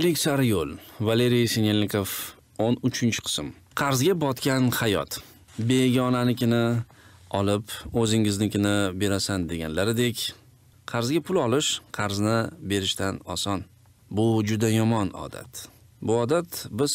Qulaylik sari yo'l. Valeriy Sinelnikov 13 qism. Qarzga botgan hayot. Begonanikini olib, o'zingiznikini berasan deganlaridek, qarzga pul olish qarzni berishdan oson. Bu juda yomon odat. Bu odat biz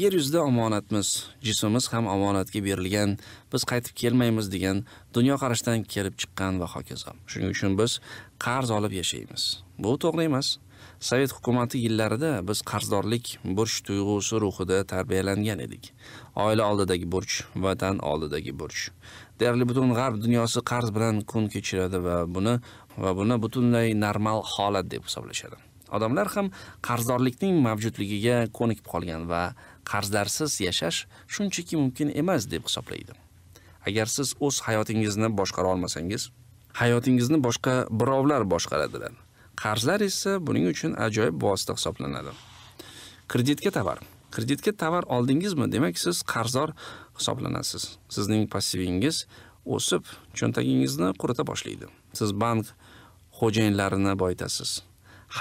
yer yuzida omonatmiz, jismimiz ham omonatga berilgan, biz qaytib kelmaymiz degan dunyo kelib chiqqan va hokazo. Shuning uchun biz qarz olib yashaymiz. Bu to'g'ri emas. sovet hukumati yillarida biz qarzdorlik burch tuyg'usi ruhida tarbiyalangan edik oila oldidagi burch vatan oldidagi burch deyarli butun g'arb dunyosi qarz bilan kun kechiradi va buni va buni butunlay normal holat deb hisoblashadi odamlar ham qarzdorlikning mavjudligiga ko'nikib qolgan va qarzlarsiz yashash shunchaki mumkin emas deb hisoblaydi agar siz o'z hayotingizni boshqara olmasangiz hayotingizni boshqa birovlar boshqaradilar qarzlar esa buning uchun ajoyib vosita hisoblanadi kreditga tovar kreditga tovar oldingizmi demak siz qarzdor hisoblanasiz sizning passivingiz o'sib cho'ntagingizni qurita boshlaydi siz bank xo'jayinlarini boyitasiz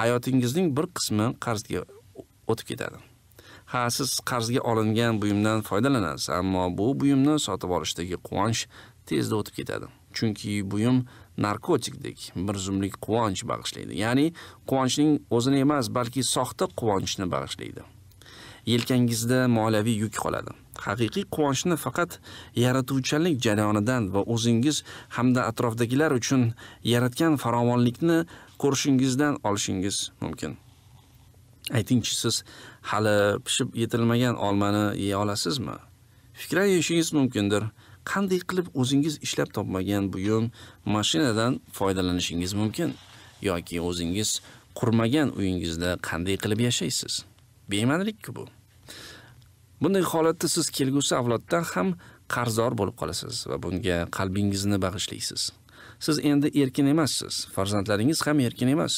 hayotingizning bir qismi qarzga o'tib ketadi ha siz qarzga olingan buyumdan foydalanasiz ammo bu buyumni sotib olishdagi quvonch tezda o'tib ketadi chunki buyum narkotikdek bir zumlik quvonch bag'ishlaydi ya'ni quvonchning o'zini emas balki soxta quvonchni bag'ishlaydi yelkangizda moliyaviy yuk qoladi haqiqiy quvonchni faqat yaratuvchanlik jarayonidan va o'zingiz hamda atrofdagilar uchun yaratgan farovonlikni ko'rishingizdan olishingiz mumkin aytingchi siz hali pishib yetilmagan olmani yeya olasizmi fikran yeyishingiz mumkindir qanday qilib o'zingiz ishlab topmagan buyum mashinadan foydalanishingiz mumkin yoki o'zingiz qurmagan uyingizda qanday qilib yashaysiz bema'nilikku bu bunday holatda siz kelgusi avloddan ham qarzdor bo'lib qolasiz va bunga qalbingizni bag'ishlaysiz siz endi erkin emassiz farzandlaringiz ham erkin emas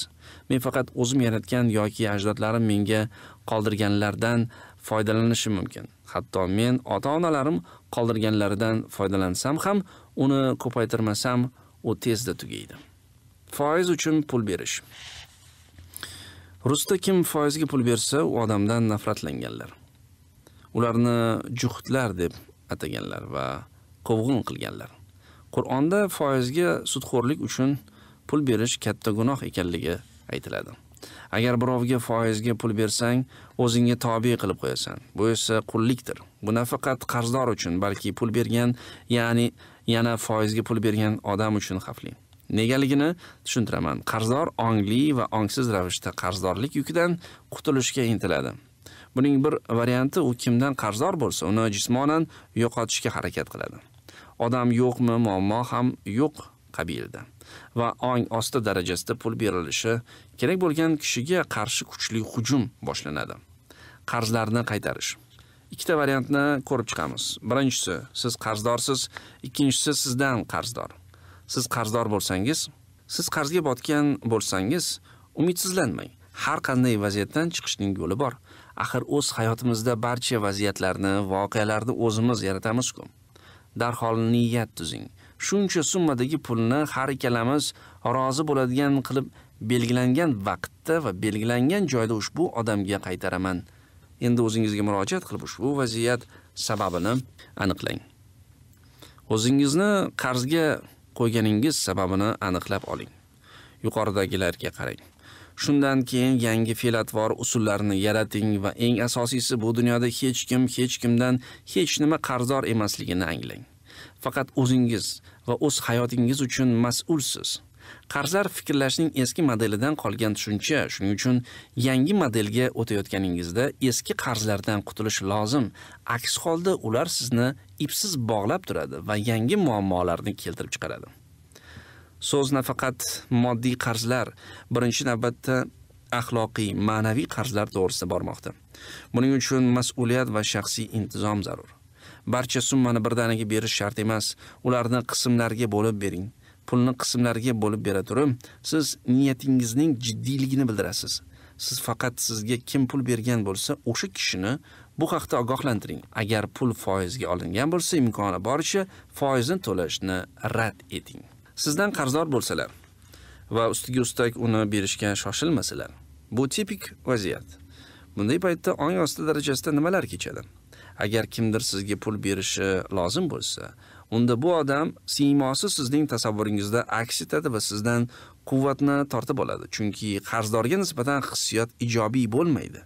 men faqat o'zim yaratgan yoki ajdodlarim menga qoldirganlardan foydalanishim mumkin hatto men ota onalarim qoldirganlaridan foydalansam ham uni ko'paytirmasam u tezda tugaydi foiz uchun pul berish rusda kim foizga pul bersa u odamdan nafratlanganlar ularni juhtlar deb ataganlar va quvg'in qilganlar Qur'onda foizga sudxo'rlik uchun pul berish katta gunoh ekanligi aytiladi. Agar birovga foizga pul bersang, o'zingga tobe qilib qo'yasan. Bu esa qullikdir. Bu nafaqat qarzdor uchun, balki pul bergan, ya'ni yana foizga pul bergan odam uchun xavfli. Negaligini tushuntiraman. Qarzdor ongli va ongsiz ravishda qarzdorlik yukidan qutulishga intiladi. Buning bir varianti u kimdan qarzdor bo'lsa, uni jismonan yo'qotishga harakat qiladi. odam yo'qmi muammo ham yo'q qabilida va ong osti darajasida pul berilishi kerak bo'lgan kishiga qarshi kuchli hujum boshlanadi. Qarzlarni qaytarish. Ikkita variantni ko'rib chiqamiz. Birinchisi, siz qarzdorsiz, ikkinchisi sizdan qarzdor. Siz qarzdor bo'lsangiz, siz qarzga botgan bo'lsangiz, umidsizlanmang. Har qanday vaziyatdan chiqishning yo'li bor. Axir o'z hayotimizda barcha vaziyatlarni, voqealarni o'zimiz yaratamiz-ku. darhol niyat tuzing. Shuncha summadagi pulni har ikkalamiz rozi bo'ladigan qilib belgilangan vaqtda va belgilangan joyda ushbu odamga qaytaraman. Endi o'zingizga murojaat qilib ushbu vaziyat sababini aniqlang. O'zingizni qarzga qo'yganingiz sababini aniqlab oling. Yuqoridagilarga qarang. Shundan keyin yangi fe'l atvor usullarini yarating va eng asosiysi bu dunyoda hech kim hech kimdan hech nima qarzdor emasligini anglang. Faqat o'zingiz va o'z hayotingiz uchun mas'ulsiz. Qarzlar fikrlashning eski modelidan qolgan tushuncha, shuning uchun yangi modelga o'tayotganingizda eski qarzlardan qutulish lozim. Aks holda ular sizni ipsiz bog'lab turadi va yangi muammolarni keltirib chiqaradi. So'z nafaqat moddiy qarzlar, birinchi navbatda axloqiy, ma'naviy qarzlar to'g'risida bormoqda. Buning uchun mas'uliyat va shaxsiy intizom zarur. Barcha summani birdaniga berish shart emas, ularni qismlarga bo'lib bering. Pulni qismlarga bo'lib bera turib, siz niyatingizning jiddiyligini bildirasiz. Siz faqat sizga kim pul bergan bo'lsa, o'sha kishini bu haqda ogohlantiring. Agar pul foizga olingan bo'lsa, imkoni boricha foizni to'lashni rad eting. sizdan qarzdor bo'lsalar va ustiga ustak uni berishga shoshilmasalar. Bu tipik vaziyat. Bunday paytda ong osti darajasida nimalar kechadi? Agar kimdir sizga pul berishi lozim bo'lsa, unda bu odam siymosi sizning tasavvuringizda aks etadi va sizdan quvvatni tortib oladi, chunki qarzdorga nisbatan hissiyot ijobiy bo'lmaydi.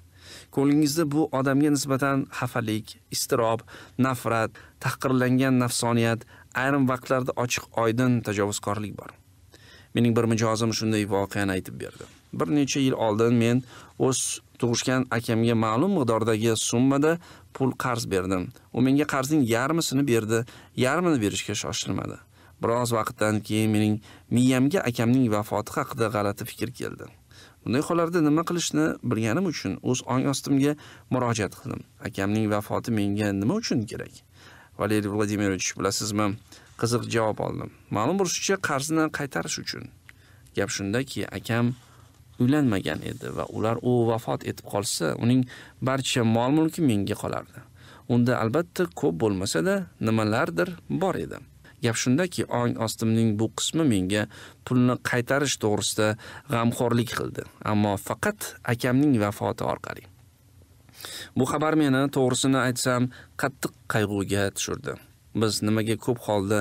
ko'nglingizda bu odamga nisbatan xafalik, iztirob, nafrat, tahqirlangan nafsoniyat, ayrim vaqtlarda ochiq oydin tajovuzkorlik bor mening bir mijozim shunday voqeani aytib berdi bir necha yil oldin men o'z tug'ishgan akamga ma'lum miqdordagi summada pul qarz berdim u menga qarzning yarmisini berdi yarmini berishga shoshilmadi biroz vaqtdan keyin mening miyamga akamning vafoti haqida g'alati fikr keldi Bunday hollarda nima qilishni bilganim uchun o'z ong ostimga murojaat qildim. Akamning vafoti menga nima uchun kerak? valeriy vladimirovich bilasizmi qiziq javob oldim ma'lum bo'lishicha qarzni qaytarish uchun gap shundaki akam uylanmagan edi va ular u vafot etib qolsa uning barcha mol mulki menga qolardi unda albatta ko'p bo'lmasa-da nimalardir bor edi gap shundaki ong ostimning bu qismi menga pulni qaytarish to'g'risida g'amxo'rlik qildi ammo faqat akamning vafoti orqali Bu xabar meni to'g'risini aytsam qattiq qayg'uga tushirdi. Biz nimaga ko'p holda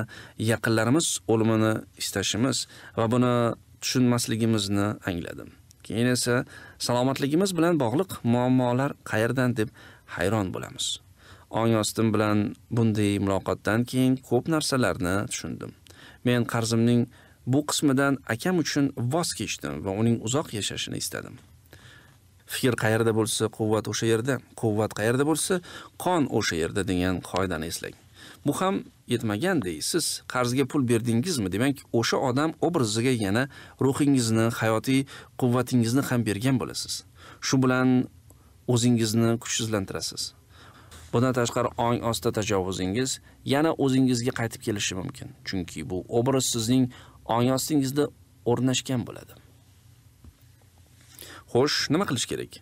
yaqinlarimiz o'limini istashimiz va buni tushunmasligimizni angladim. Keyin esa salomatligimiz bilan bog'liq muammolar qayerdan deb hayron bo'lamiz. Ong ostim bilan bunday muloqotdan keyin ko'p narsalarni tushundim. Men qarzimning bu qismidan akam uchun voz kechdim va uning uzoq yashashini istadim. fikr qayerda bo'lsa quvvat o'sha yerda quvvat qayerda bo'lsa qon o'sha yerda degan qoidani eslang bu ham yetmagandek siz qarzga pul berdingizmi demak o'sha odam obraziga yana ruhingizni hayotiy quvvatingizni ham bergan bo'lasiz shu bilan o'zingizni kuchsizlantirasiz Bundan tashqari ong osti tajovuzingiz yana o'zingizga qaytib kelishi mumkin. Chunki bu obraz sizning ong ostingizda o'rnashgan bo'ladi. Xo'sh, nima qilish kerak?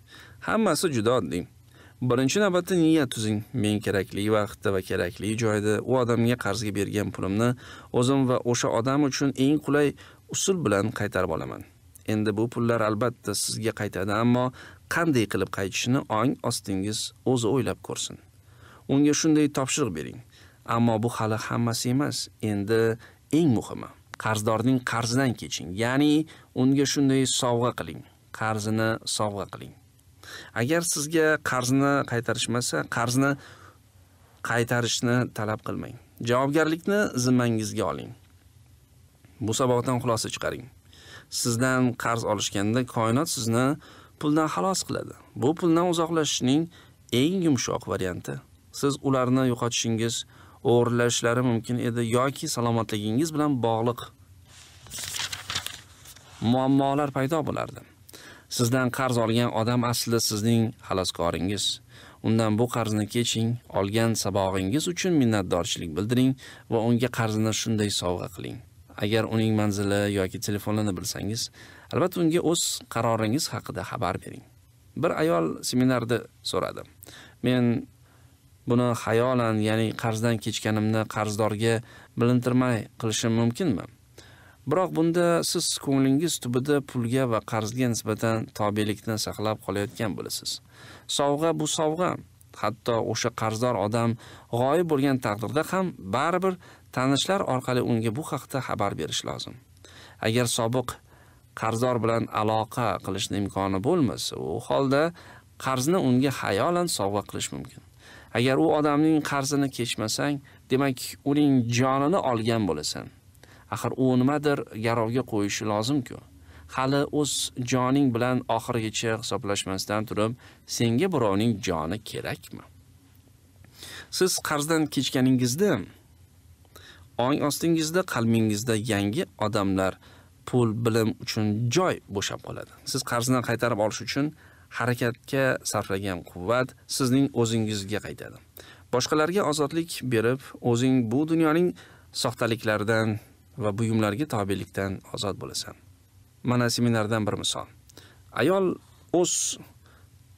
Hammasi juda oddiy. Birinchi navbatda niyat tuzing. Men kerakli vaqtda va kerakli joyda u odamga qarzga bergan pulimni o'zim va o'sha odam uchun eng qulay usul bilan qaytarib olaman. Endi bu pullar albatta sizga qaytadi, ammo qanday qilib qaytishini ong ostingiz o'zi o'ylab ko'rsin. Unga shunday topshiriq bering. Ammo bu hali hammasi emas. Endi eng muhimi, qarzdorning qarzidan keching, ya'ni unga shunday sovg'a qiling. qarzini sovg'a qiling agar sizga qarzni qaytarishmasa qarzni qaytarishni talab qilmang javobgarlikni zimmangizga oling bu saboqdan xulosa chiqaring sizdan qarz olishganda koinot sizni puldan xalos qiladi bu puldan uzoqlashishning eng yumshoq varianti siz ularni yo'qotishingiz o'g'irlashlari mumkin edi yoki salomatligingiz bilan bog'liq muammolar paydo bo'lardi Sizdan qarz olgan odam aslida sizning xaloskoringiz. Undan bu qarzni keching, olgan sabog'ingiz uchun minnatdorchilik bildiring va unga qarzini shunday sovg'a qiling. Agar uning manzili yoki telefonini bilsangiz, albatta unga o'z qaroringiz haqida xabar bering. Bir ayol seminarda so'radi. Men buni xayolan, ya'ni qarzdan kechganimni qarzdorga bilintirmay qilishim mumkinmi? biroq bunda siz ko'nglingiz tubida pulga va qarzga nisbatan tobelikni saqlab qolayotgan bo'lasiz sovg'a bu sovg'a hatto o'sha qarzdor odam g'oyib bo'lgan taqdirda ham baribir tanishlar orqali unga bu haqda xabar berish lozim agar sobiq qarzdor bilan aloqa qilishni imkoni bo'lmasa u holda qarzni unga xayolan sovg'a qilish mumkin agar u odamning qarzini kechmasang demak uning jonini olgan bo'lasan axir u nimadir garovga qo'yishi lozimku Hali o'z joning bilan oxirigacha hisoblashmasdan turib, senga birovning joni kerakmi? Siz qarzdan kechganingizda ong ostingizda, qalbingizda yangi odamlar pul, bilim uchun joy bo'shab qoladi. Siz qarzni qaytarib olish uchun harakatga sarflagan quvvat sizning o'zingizga qaytadi. Boshqalarga ozodlik berib, o'zing bu dunyoning soxtaliklaridan va buyumlarga tobelikdan ozod bo'lasan. Mana seminardan bir misol. Ayol o'z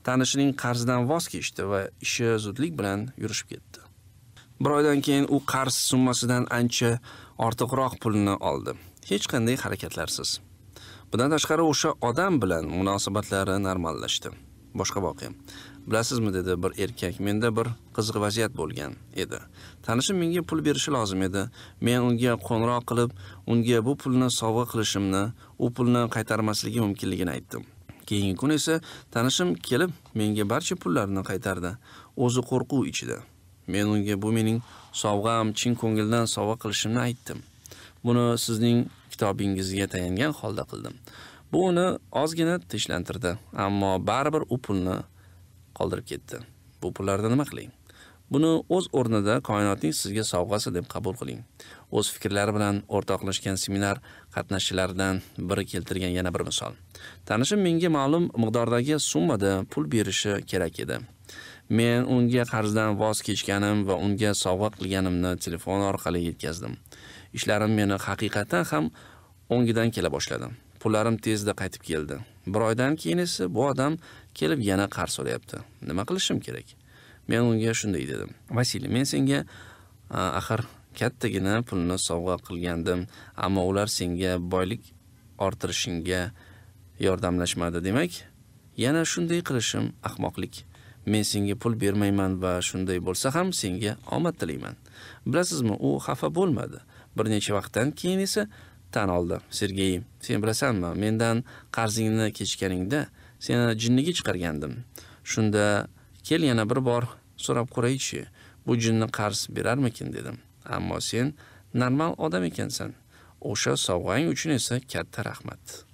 tanishining qarzidan voz kechdi va ishi zudlik bilan yurishib ketdi. Bir oydan keyin u qarz summasidan ancha ortiqroq pulni oldi. Hech qanday harakatlarsiz. Bundan tashqari o'sha odam bilan munosabatlari normallashdi. Boshqa voqea. bilasizmi dedi bir erkak menda bir qiziq vaziyat bo'lgan edi tanishim menga pul berishi lozim edi men unga qo'ng'iroq qilib unga bu pulni sovg'a qilishimni u pulni qaytarmasligi mumkinligini aytdim keyingi kuni esa tanishim kelib menga barcha pullarni qaytardi o'zi qo'rquv ichida men unga bu mening sovg'am chin ko'ngildan sovg'a qilishimni aytdim buni sizning kitobingizga tayangan holda qildim bu uni ozgina tinchlantirdi ammo baribir u pulni qoldirib ketdi. Bu pullarni nima qiling? Buni o'z o'rnida koinotning sizga sovg'asi deb qabul qiling. O'z fikrlari bilan o'rtoqlashgan seminar qatnashchilaridan biri keltirgan yana bir misol. Tanishim menga ma'lum miqdordagi summada pul berishi kerak edi. Men unga qarzdan voz kechganim va unga sovg'a qilganimni telefon orqali yetkazdim. Ishlarim meni haqiqatan ham o'ngidan kela boshladi. Pullarim tezda qaytib keldi. Bir oydan keyin esa bu odam kelib yana qarz so'rayapti. Nima qilishim kerak? Men unga shunday dedim. Vasiliy, men senga axir kattagina pulni sovg'a qilgandim, ammo ular senga boylik orttirishingga yordamlashmadi. Demak, yana shunday qilishim ahmoqlik. Men senga pul bermayman va shunday bo'lsa ham senga omad tilayman. Bilasizmi, u xafa bo'lmadi. Bir necha vaqtdan keyin esa tan oldi. Sergey, sen bilasanmi, mendan qarzingni kechganingda seni jinniga chiqargandim. Shunda kel yana bir bor so'rab ko'raychi. Bu jinni qarz berarmikin dedim. Ammo sen normal odam ekansan. O'sha sovg'ang uchun esa katta rahmat.